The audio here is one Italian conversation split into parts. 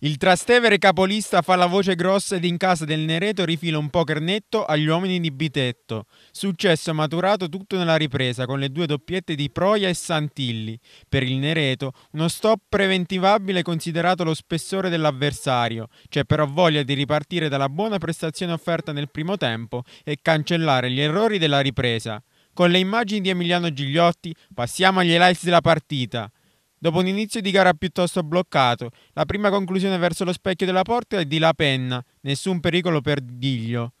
Il Trastevere capolista fa la voce grossa ed in casa del Nereto rifila un poker netto agli uomini di Bitetto. Successo maturato tutto nella ripresa con le due doppiette di Proia e Santilli. Per il Nereto uno stop preventivabile considerato lo spessore dell'avversario. C'è però voglia di ripartire dalla buona prestazione offerta nel primo tempo e cancellare gli errori della ripresa. Con le immagini di Emiliano Gigliotti passiamo agli highlights della partita. Dopo un inizio di gara piuttosto bloccato, la prima conclusione verso lo specchio della porta è di La Penna, nessun pericolo per Giglio.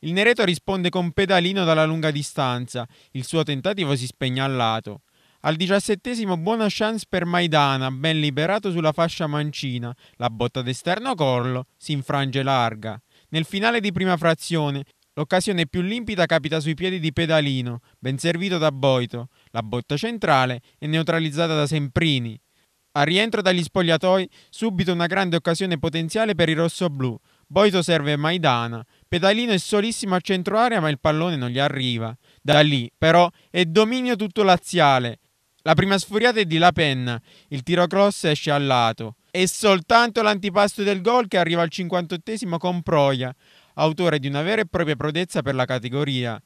Il Nereto risponde con pedalino dalla lunga distanza, il suo tentativo si spegne al lato. Al diciassettesimo buona chance per Maidana, ben liberato sulla fascia mancina, la botta d'esterno collo, si infrange larga. Nel finale di prima frazione, l'occasione più limpida capita sui piedi di Pedalino, ben servito da Boito, la botta centrale è neutralizzata da Semprini. Al rientro dagli spogliatoi, subito una grande occasione potenziale per i rossoblù. Boito serve Maidana, Pedalino è solissimo a centroarea ma il pallone non gli arriva. Da lì, però, è dominio tutto laziale. La prima sfuriata è di La Penna, il tiro cross esce al lato. È soltanto l'antipasto del gol che arriva al 58 con Proia, autore di una vera e propria prodezza per la categoria.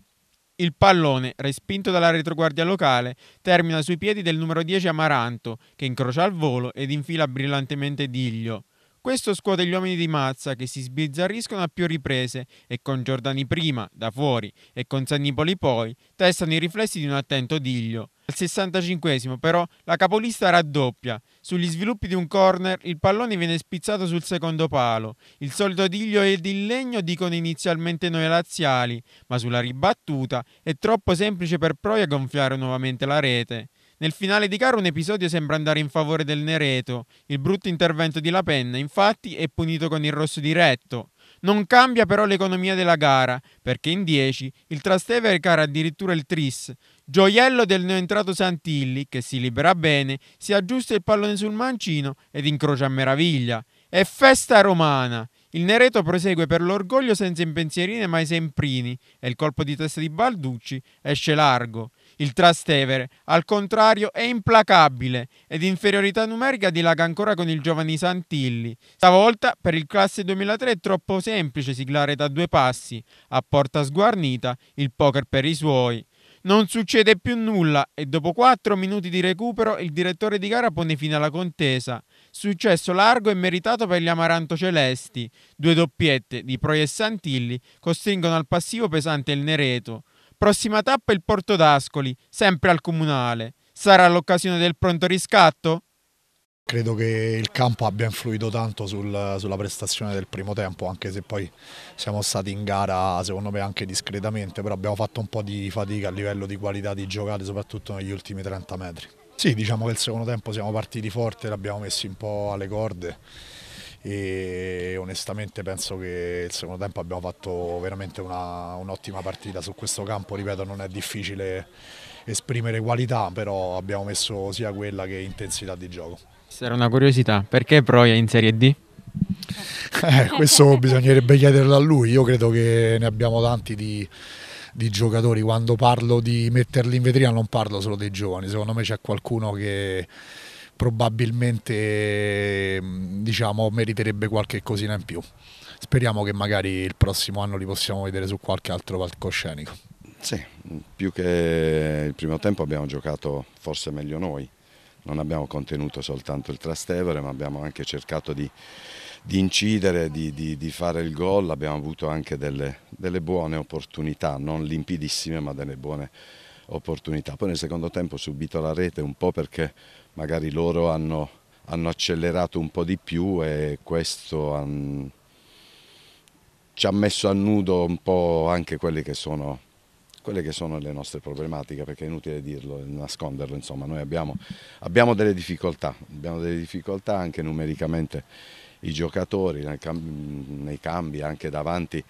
Il pallone, respinto dalla retroguardia locale, termina sui piedi del numero 10 Amaranto, che incrocia al volo ed infila brillantemente Diglio. Questo scuote gli uomini di Mazza che si sbizzarriscono a più riprese e con Giordani prima, da fuori, e con San Nipoli poi, testano i riflessi di un attento Diglio. Al 65 però la capolista raddoppia. Sugli sviluppi di un corner il pallone viene spizzato sul secondo palo. Il solito Diglio ed il legno dicono inizialmente noi laziali, ma sulla ribattuta è troppo semplice per Proia gonfiare nuovamente la rete. Nel finale di gara un episodio sembra andare in favore del Nereto. Il brutto intervento di La Penna, infatti, è punito con il rosso diretto. Non cambia però l'economia della gara, perché in 10 il Trastevere cara addirittura il Tris. Gioiello del neoentrato Santilli, che si libera bene, si aggiusta il pallone sul mancino ed incrocia a meraviglia. È festa romana! Il Nereto prosegue per l'orgoglio senza impensierine ma i semprini e il colpo di testa di Balducci esce largo. Il Trastevere, al contrario, è implacabile ed inferiorità numerica dilaga ancora con il giovani Santilli. Stavolta, per il classe 2003 è troppo semplice siglare da due passi, a porta sguarnita, il poker per i suoi. Non succede più nulla e dopo 4 minuti di recupero il direttore di gara pone fine alla contesa. Successo largo e meritato per gli Amaranto Celesti. Due doppiette di Proie e Santilli costringono al passivo pesante il Nereto. Prossima tappa il Porto d'Ascoli, sempre al Comunale. Sarà l'occasione del pronto riscatto? Credo che il campo abbia influito tanto sul, sulla prestazione del primo tempo, anche se poi siamo stati in gara secondo me anche discretamente, però abbiamo fatto un po' di fatica a livello di qualità di giocate, soprattutto negli ultimi 30 metri. Sì, diciamo che il secondo tempo siamo partiti forte, l'abbiamo messi un po' alle corde e onestamente penso che il secondo tempo abbiamo fatto veramente un'ottima partita su questo campo, ripeto non è difficile esprimere qualità però abbiamo messo sia quella che intensità di gioco. Sarà una curiosità, perché Proia in Serie D? Eh, questo bisognerebbe chiederlo a lui, io credo che ne abbiamo tanti di, di, giocatori, quando parlo di metterli in vetrina non parlo solo dei giovani, secondo me c'è qualcuno che probabilmente mm, diciamo, meriterebbe qualche cosina in più. Speriamo che magari il prossimo anno li possiamo vedere su qualche altro palcoscenico. Sì, più che il primo tempo abbiamo giocato forse meglio noi, non abbiamo contenuto soltanto il Trastevere ma abbiamo anche cercato di, di incidere, di, di, di, fare il gol, abbiamo avuto anche delle, delle buone opportunità, non limpidissime ma delle buone opportunità opportunità. Poi nel secondo tempo ho subito la rete un po' perché magari loro hanno, hanno accelerato un po' di più e questo han, ci ha messo a nudo un po' anche quelle che, sono, quelle che sono le nostre problematiche, perché è inutile dirlo, nasconderlo, insomma, noi abbiamo, abbiamo delle difficoltà, abbiamo delle difficoltà anche numericamente i giocatori nei cambi, anche davanti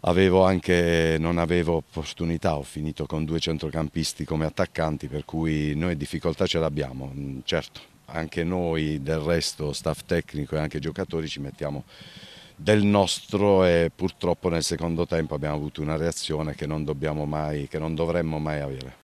avevo anche, non avevo opportunità, ho finito con due centrocampisti come attaccanti, per cui noi difficoltà ce l'abbiamo, mm, certo, anche noi del resto, staff tecnico e anche giocatori ci mettiamo del nostro e purtroppo nel secondo tempo abbiamo avuto una reazione che non, dobbiamo mai, che non dovremmo mai avere.